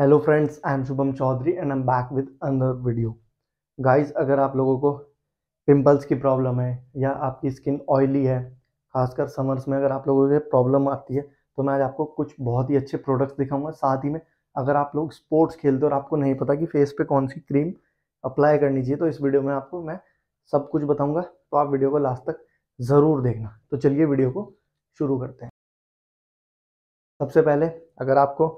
hello friends I am Shubham Chaudhary and I am back with another video guys अगर आप लोगों को पिंपल्स की प्रॉब्लम है या आपकी स्किन ऑयली है खासकर समर्स में अगर आप लोगों को प्रॉब्लम आती है तो मैं आज आपको कुछ बहुत ही अच्छे प्रोडक्ट्स दिखाऊंगा साथ ही में अगर आप लोग स्पोर्ट्स खेलते हो और आपको नहीं पता कि फेस पर कौन सी क्रीम अप्लाई करनी चाहिए तो इस वीडियो में आपको मैं सब कुछ बताऊँगा तो आप वीडियो को लास्ट तक ज़रूर देखना तो चलिए वीडियो को शुरू करते हैं सबसे पहले अगर आपको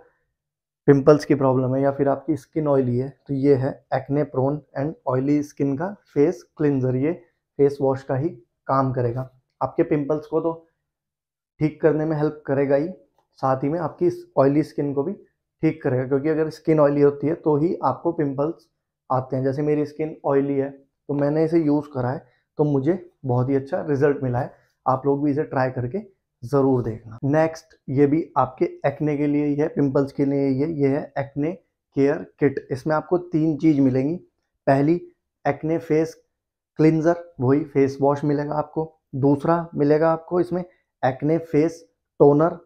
पिंपल्स की प्रॉब्लम है या फिर आपकी स्किन ऑयली है तो ये है acne prone and oily skin का फेस क्लिनजर ये फेस वॉश का ही काम करेगा आपके पिंपल्स को तो ठीक करने में हेल्प करेगा ही साथ ही में आपकी ऑयली स्किन को भी ठीक करेगा क्योंकि अगर स्किन ऑयली होती है तो ही आपको पिंपल्स आते हैं जैसे मेरी स्किन ऑयली है तो मैंने इसे यूज़ करा है तो मुझे बहुत ही अच्छा रिजल्ट मिला है आप लोग भी इसे ट्राई करके ज़रूर देखना नेक्स्ट ये भी आपके एक्ने के लिए ही है पिंपल्स के लिए ही है ये है एक्ने केयर किट इसमें आपको तीन चीज़ मिलेंगी पहली एक्ने फेस क्लिनजर वही फेस वॉश मिलेगा आपको दूसरा मिलेगा आपको इसमें एक्ने फेस टोनर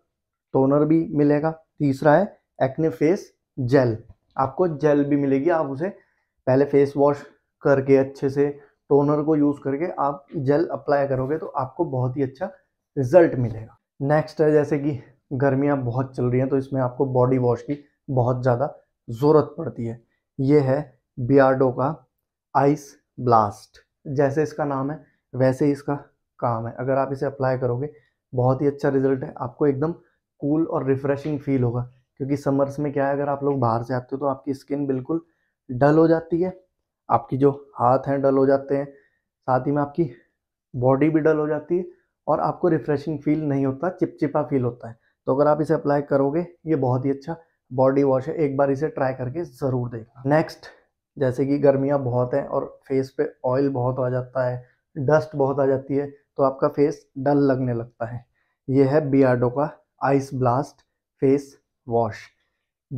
टोनर भी मिलेगा तीसरा है एक्ने फेस जेल आपको जेल भी मिलेगी आप उसे पहले फेस वॉश करके अच्छे से टोनर को यूज़ करके आप जेल अप्लाई करोगे तो आपको बहुत ही अच्छा रिजल्ट मिलेगा नेक्स्ट है जैसे कि गर्मियाँ बहुत चल रही हैं तो इसमें आपको बॉडी वॉश की बहुत ज़्यादा ज़रूरत पड़ती है ये है बियाडो का आइस ब्लास्ट जैसे इसका नाम है वैसे ही इसका काम है अगर आप इसे अप्लाई करोगे बहुत ही अच्छा रिजल्ट है आपको एकदम कूल और रिफ्रेशिंग फील होगा क्योंकि समर्स में क्या है अगर आप लोग बाहर से आते हो तो आपकी स्किन बिल्कुल डल हो जाती है आपकी जो हाथ हैं डल हो जाते हैं साथ ही में आपकी बॉडी भी डल हो जाती है और आपको रिफ्रेशिंग फील नहीं होता चिपचिपा फील होता है तो अगर आप इसे अप्लाई करोगे ये बहुत ही अच्छा बॉडी वॉश है एक बार इसे ट्राई करके ज़रूर देखना नेक्स्ट जैसे कि गर्मियाँ बहुत हैं और फेस पे ऑयल बहुत आ जाता है डस्ट बहुत आ जाती है तो आपका फेस डल लगने लगता है ये है बियाडो का आइस ब्लास्ट फेस वॉश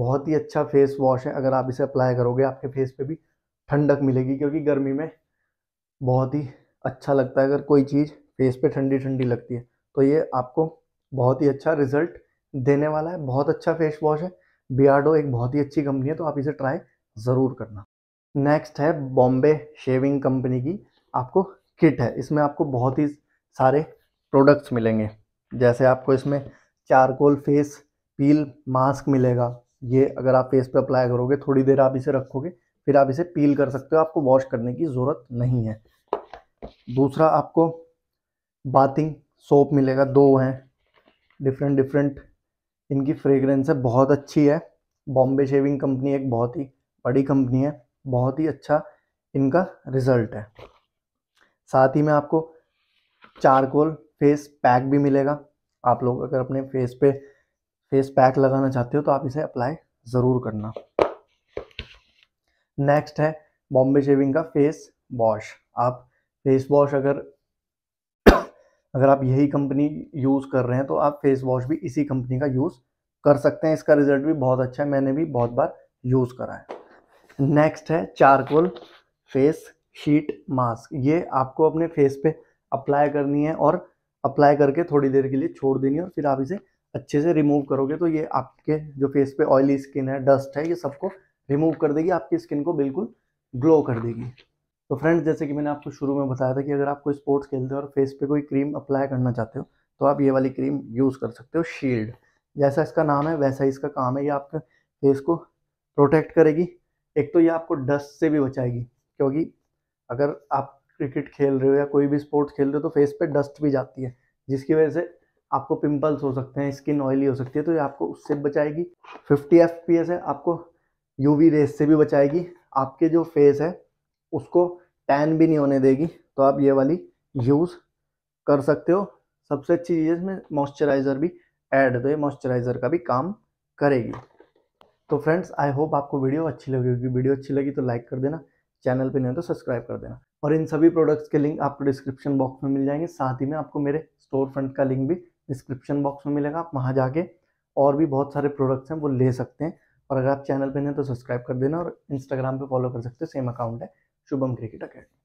बहुत ही अच्छा फेस वॉश है अगर आप इसे अप्लाई करोगे आपके फेस पे भी ठंडक मिलेगी क्योंकि गर्मी में बहुत ही अच्छा लगता है अगर कोई चीज़ फेस पे ठंडी ठंडी लगती है तो ये आपको बहुत ही अच्छा रिजल्ट देने वाला है बहुत अच्छा फेस वॉश है बियाडो एक बहुत ही अच्छी कंपनी है तो आप इसे ट्राई ज़रूर करना नेक्स्ट है बॉम्बे शेविंग कंपनी की आपको किट है इसमें आपको बहुत ही सारे प्रोडक्ट्स मिलेंगे जैसे आपको इसमें चारकोल फेस पील मास्क मिलेगा ये अगर आप फेस पे अप्लाई करोगे थोड़ी देर आप इसे रखोगे फिर आप इसे पील कर सकते हो आपको वॉश करने की ज़रूरत नहीं है दूसरा आपको बाथिंग सोप मिलेगा दो हैं डिफरेंट डिफरेंट इनकी फ्रेगरेंस है बहुत अच्छी है बॉम्बे शेविंग कंपनी एक बहुत ही बड़ी कंपनी है बहुत ही अच्छा इनका रिजल्ट है साथ ही में आपको चारकोल फेस पैक भी मिलेगा आप लोग अगर अपने फेस पे फेस पैक लगाना चाहते हो तो आप इसे अप्लाई ज़रूर करना नेक्स्ट है बॉम्बे शेविंग का फेस वॉश आप फेस वॉश अगर अगर आप यही कंपनी यूज़ कर रहे हैं तो आप फेस वॉश भी इसी कंपनी का यूज़ कर सकते हैं इसका रिजल्ट भी बहुत अच्छा है मैंने भी बहुत बार यूज़ करा है नेक्स्ट है चारकोल फेस शीट मास्क ये आपको अपने फेस पे अप्लाई करनी है और अप्लाई करके थोड़ी देर के लिए छोड़ देनी है और फिर आप इसे अच्छे से रिमूव करोगे तो ये आपके जो फेस पे ऑयली स्किन है डस्ट है ये सबको रिमूव कर देगी आपकी स्किन को बिल्कुल ग्लो कर देगी तो फ्रेंड्स जैसे कि मैंने आपको शुरू में बताया था कि अगर आपको स्पोर्ट्स खेलते हो और फेस पे कोई क्रीम अप्लाई करना चाहते हो तो आप ये वाली क्रीम यूज़ कर सकते हो शील्ड जैसा इसका नाम है वैसा ही इसका काम है ये आपके फेस को प्रोटेक्ट करेगी एक तो ये आपको डस्ट से भी बचाएगी क्योंकि अगर आप क्रिकेट खेल रहे हो या कोई भी स्पोर्ट्स खेल रहे हो तो फेस पर डस्ट भी जाती है जिसकी वजह से आपको पिम्पल्स हो सकते हैं स्किन ऑयली हो सकती है तो ये आपको उससे बचाएगी फिफ्टी एफ है आपको यू रेस से भी बचाएगी आपके जो फेस है उसको टैन भी नहीं होने देगी तो आप ये वाली यूज़ कर सकते हो सबसे अच्छी चीज़ इसमें मॉइस्चराइज़र भी ऐड तो ये मॉइस्चराइज़र का भी काम करेगी तो फ्रेंड्स आई होप आपको वीडियो अच्छी लगी होगी वीडियो अच्छी लगी तो लाइक कर देना चैनल पे नहीं हो तो सब्सक्राइब कर देना और इन सभी प्रोडक्ट्स के लिंक आपको डिस्क्रिप्शन बॉक्स में मिल जाएंगे साथ ही में आपको मेरे स्टोर फ्रंट का लिंक भी डिस्क्रिप्शन बॉक्स में मिलेगा आप वहाँ जाके और भी बहुत सारे प्रोडक्ट्स हैं वो ले सकते हैं और अगर आप चैनल पर नहीं तो सब्सक्राइब कर देना और इंस्टाग्राम पर फॉलो कर सकते हो सेम अकाउंट है शुभम क्रिकेट अकेडमी